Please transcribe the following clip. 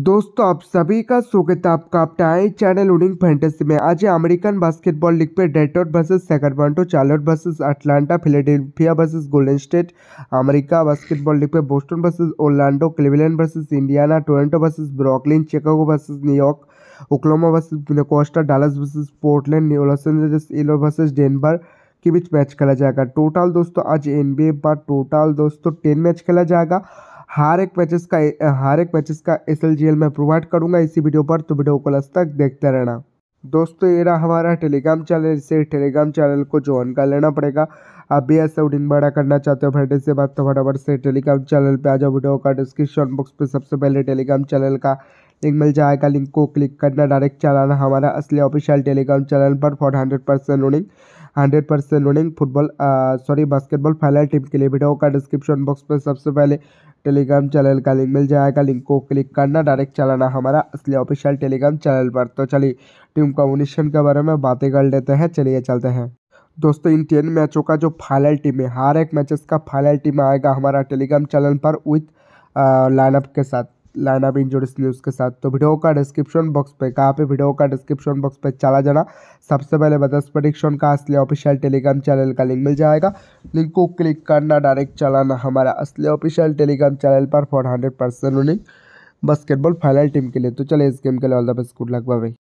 दोस्तों आप सभी का स्वागत है आपका अपना चैनल उडिंग फैंटेसी में आज अमेरिकन बास्केटबॉल लीग पे Detroit versus Sacramento Charlotte versus Atlanta Philadelphia versus Golden State America basketball league पे Boston versus Orlando Cleveland versus Indiana Toronto versus Brooklyn Chicago versus New York Oklahoma versus कोस्टा Dallas versus Portland Los Angeles एलो versus Denver के बीच match खेला जाएगा total दोस्तों आज N B total दोस्तों टेन मैच खेला जाएगा हर एक पैचेस का हर एक पैचेस का एस एल मैं प्रोवाइड करूँगा इसी वीडियो पर तो वीडियो को लास्ट तक देखते रहना दोस्तों ये रहा हमारा टेलीग्राम चैनल इसे टेलीग्राम चैनल को ज्वाइन कर लेना पड़ेगा आप भी ऐसा उडिन बड़ा करना चाहते हो फ्रेंड से बात तो फटाफट से टेलीग्राम चैनल पे आ जाओ वीडियो का डिस्क्रिप्शन बॉक्स पे सबसे पहले टेलीग्राम चैनल का लिंक मिल जाएगा लिंक को क्लिक करना डायरेक्ट चलाना हमारा असली ऑफिशियल टेलीग्राम चैनल पर for hundred percent running hundred percent running football sorry basketball final team के लिए वीडियो का डिस्क्रिप्शन बॉक्स में सबसे पहले टेलीग्राम चैनल का लिंक मिल जाएगा लिंक को क्लिक करना डायरेक्ट चलाना हमारा असली ऑफिशियल टेलीग्राम चैनल पर तो चलिए टीम कॉम्बिनेशन के बारे में बातें कर लेते हैं चलिए चलते हैं दोस्तों इन टेन मैचों का जो फाइनल टीम है हर एक मैचेस का फाइनल टीम आएगा हमारा टेलीग्राम चैनल पर विथ लाइनअप के साथ लाइनअप इंजोर इसलिए उसके साथ तो वीडियो का डिस्क्रिप्शन बॉक्स पे कहाँ पे वीडियो का डिस्क्रिप्शन बॉक्स पे चला जाना सबसे पहले बदस प्रडिक्शन का असली ऑफिशियल टेलीग्राम चैनल का लिंक मिल जाएगा लिंक को क्लिक करना डायरेक्ट चलाना हमारा असली ऑफिशियल टेलीग्राम चैनल पर for hundred percent basketball final team के लिए तो चले इस गेम के लिए all the best good luck by